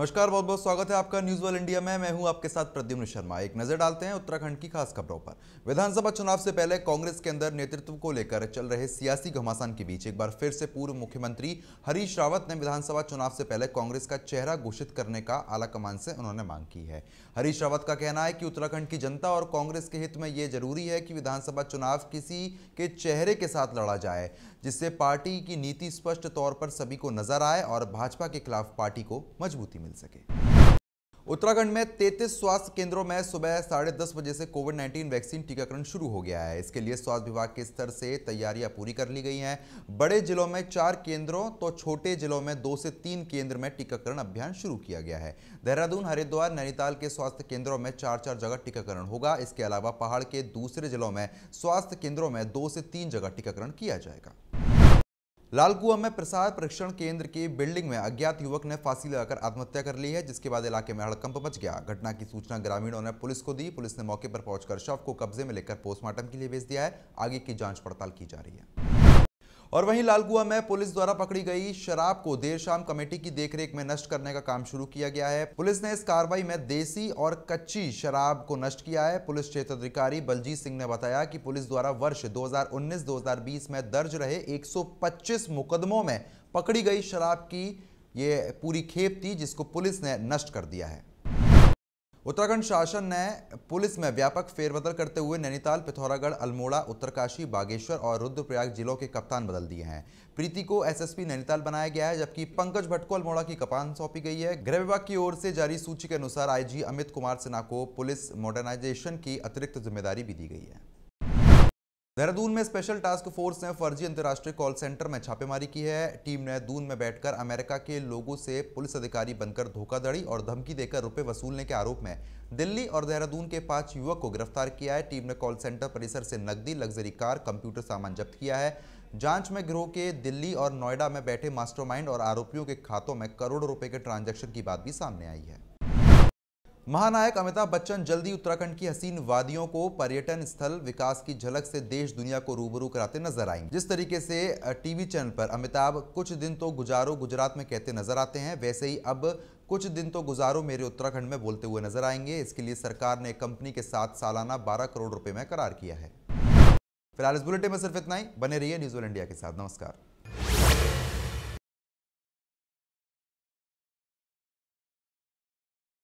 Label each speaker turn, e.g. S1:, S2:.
S1: नमस्कार बहुत बहुत स्वागत है आपका न्यूज वर्ल्ड इंडिया में मैं हूं आपके साथ प्रद्युम्न शर्मा एक नजर डालते हैं उत्तराखंड की खास खबरों पर विधानसभा चुनाव से पहले कांग्रेस के अंदर नेतृत्व को लेकर चल रहे सियासी घमासान के बीच एक बार फिर से पूर्व मुख्यमंत्री हरीश रावत ने विधानसभा चुनाव से पहले कांग्रेस का चेहरा घोषित करने का आलाकमान से उन्होंने मांग की है हरीश रावत का कहना है कि उत्तराखंड की जनता और कांग्रेस के हित में ये जरूरी है कि विधानसभा चुनाव किसी के चेहरे के साथ लड़ा जाए जिससे पार्टी की नीति स्पष्ट तौर पर सभी को नजर आए और भाजपा के खिलाफ पार्टी को मजबूती मिल सके उत्तराखंड में 33 स्वास्थ्य केंद्रों में सुबह साढ़े दस बजे से कोविड 19 वैक्सीन टीकाकरण शुरू हो गया है इसके लिए स्वास्थ्य विभाग के स्तर से तैयारियां पूरी कर ली गई हैं बड़े जिलों में चार केंद्रों तो छोटे जिलों में दो से तीन केंद्र में टीकाकरण अभियान शुरू किया गया है देहरादून हरिद्वार नैनीताल के स्वास्थ्य केंद्रों में चार चार जगह टीकाकरण होगा इसके अलावा पहाड़ के दूसरे जिलों में स्वास्थ्य केंद्रों में दो से तीन जगह टीकाकरण किया जाएगा लालकुआ में प्रसार परीक्षण केंद्र के बिल्डिंग में अज्ञात युवक ने फांसी लगाकर आत्महत्या कर ली है जिसके बाद इलाके में हड़कंप मच गया घटना की सूचना ग्रामीणों ने पुलिस को दी पुलिस ने मौके पर पहुंचकर शव को कब्जे में लेकर पोस्टमार्टम के लिए भेज दिया है आगे की जांच पड़ताल की जा रही है और वहीं लालगुआ में पुलिस द्वारा पकड़ी गई शराब को देर शाम कमेटी की देखरेख में नष्ट करने का काम शुरू किया गया है पुलिस ने इस कार्रवाई में देसी और कच्ची शराब को नष्ट किया है पुलिस क्षेत्र अधिकारी बलजीत सिंह ने बताया कि पुलिस द्वारा वर्ष 2019-2020 में दर्ज रहे 125 मुकदमों में पकड़ी गई शराब की ये पूरी खेप थी जिसको पुलिस ने नष्ट कर दिया है उत्तराखंड शासन ने पुलिस में व्यापक फेरबदल करते हुए नैनीताल पिथौरागढ़ अल्मोड़ा उत्तरकाशी बागेश्वर और रुद्रप्रयाग जिलों के कप्तान बदल दिए हैं प्रीति को एसएसपी नैनीताल बनाया गया है जबकि पंकज भट्ट को अल्मोड़ा की कप्तान सौंपी गई है गृह विभाग की ओर से जारी सूची के अनुसार आईजी अमित कुमार सिन्हा को पुलिस मॉडर्नाइजेशन की अतिरिक्त जिम्मेदारी भी दी गई है देहरादून में स्पेशल टास्क फोर्स ने फर्जी अंतर्राष्ट्रीय कॉल सेंटर में छापेमारी की है टीम ने दून में बैठकर अमेरिका के लोगों से पुलिस अधिकारी बनकर धोखाधड़ी और धमकी देकर रुपए वसूलने के आरोप में दिल्ली और देहरादून के पांच युवक को गिरफ्तार किया है टीम ने कॉल सेंटर परिसर से नकदी लग्जरी कार कंप्यूटर सामान जब्त किया है जांच में गिरोह के दिल्ली और नोएडा में बैठे मास्टरमाइंड और आरोपियों के खातों में करोड़ों रुपए के ट्रांजेक्शन की बात भी सामने आई है महानायक अमिताभ बच्चन जल्दी उत्तराखंड की हसीन वादियों को पर्यटन स्थल विकास की झलक से देश दुनिया को रूबरू कराते नजर आएंगे जिस तरीके से टीवी चैनल पर अमिताभ कुछ दिन तो गुजारो गुजरात में कहते नजर आते हैं वैसे ही अब कुछ दिन तो गुजारो मेरे उत्तराखंड में बोलते हुए नजर आएंगे इसके लिए सरकार ने कंपनी के साथ सालाना बारह करोड़ रुपए में करार किया है फिलहाल इस बुलेटिन में सिर्फ इतना ही बने रही न्यूज इंडिया के साथ नमस्कार